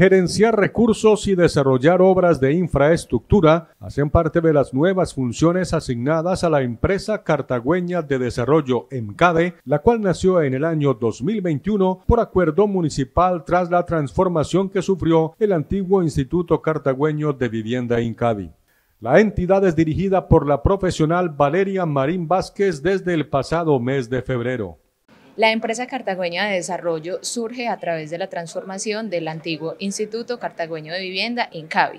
Gerenciar recursos y desarrollar obras de infraestructura hacen parte de las nuevas funciones asignadas a la empresa cartagüeña de desarrollo EMCADE, la cual nació en el año 2021 por acuerdo municipal tras la transformación que sufrió el antiguo Instituto Cartagüeño de Vivienda (INCADI). La entidad es dirigida por la profesional Valeria Marín Vázquez desde el pasado mes de febrero. La empresa cartagüeña de desarrollo surge a través de la transformación del antiguo Instituto Cartagüeño de Vivienda, INCAVI.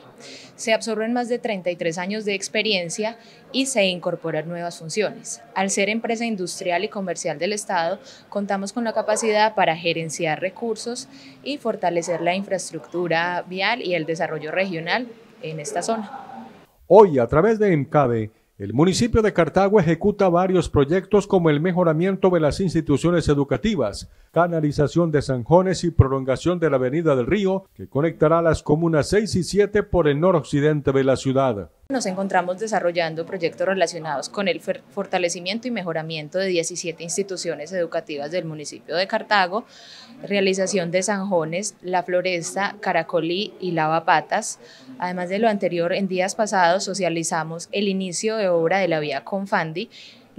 Se absorben más de 33 años de experiencia y se incorporan nuevas funciones. Al ser empresa industrial y comercial del Estado, contamos con la capacidad para gerenciar recursos y fortalecer la infraestructura vial y el desarrollo regional en esta zona. Hoy, a través de INCAVI, el municipio de Cartago ejecuta varios proyectos como el mejoramiento de las instituciones educativas, canalización de zanjones y prolongación de la Avenida del Río, que conectará las comunas 6 y 7 por el noroccidente de la ciudad. Nos encontramos desarrollando proyectos relacionados con el fortalecimiento y mejoramiento de 17 instituciones educativas del municipio de Cartago, realización de zanjones, la floresta, caracolí y lavapatas. Además de lo anterior, en días pasados socializamos el inicio de obra de la vía Confandi,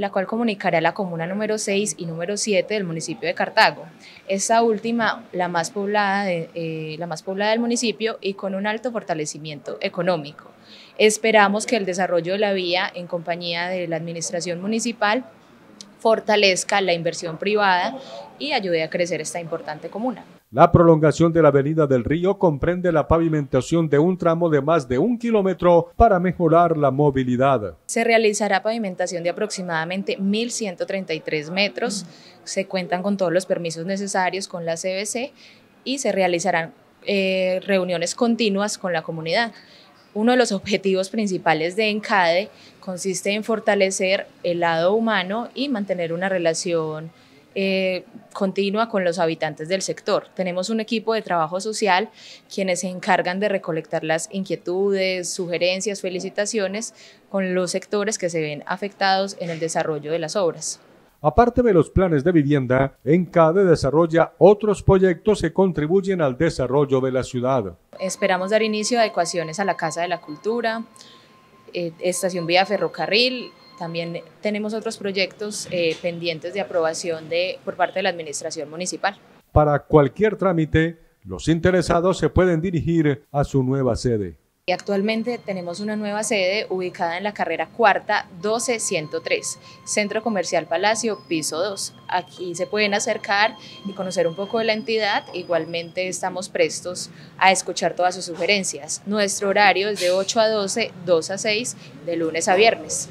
la cual comunicará la comuna número 6 y número 7 del municipio de Cartago. Esta última, la más poblada, de, eh, la más poblada del municipio y con un alto fortalecimiento económico. Esperamos que el desarrollo de la vía en compañía de la administración municipal fortalezca la inversión privada y ayude a crecer esta importante comuna. La prolongación de la Avenida del Río comprende la pavimentación de un tramo de más de un kilómetro para mejorar la movilidad. Se realizará pavimentación de aproximadamente 1.133 metros, se cuentan con todos los permisos necesarios con la CBC y se realizarán eh, reuniones continuas con la comunidad. Uno de los objetivos principales de ENCADE consiste en fortalecer el lado humano y mantener una relación eh, continúa con los habitantes del sector. Tenemos un equipo de trabajo social quienes se encargan de recolectar las inquietudes, sugerencias, felicitaciones con los sectores que se ven afectados en el desarrollo de las obras. Aparte de los planes de vivienda, en cada desarrolla otros proyectos que contribuyen al desarrollo de la ciudad. Esperamos dar inicio a adecuaciones a la Casa de la Cultura, eh, Estación Vía Ferrocarril, también tenemos otros proyectos eh, pendientes de aprobación de, por parte de la Administración Municipal. Para cualquier trámite, los interesados se pueden dirigir a su nueva sede. Y actualmente tenemos una nueva sede ubicada en la carrera cuarta 12103, Centro Comercial Palacio, piso 2. Aquí se pueden acercar y conocer un poco de la entidad. Igualmente estamos prestos a escuchar todas sus sugerencias. Nuestro horario es de 8 a 12, 2 a 6, de lunes a viernes.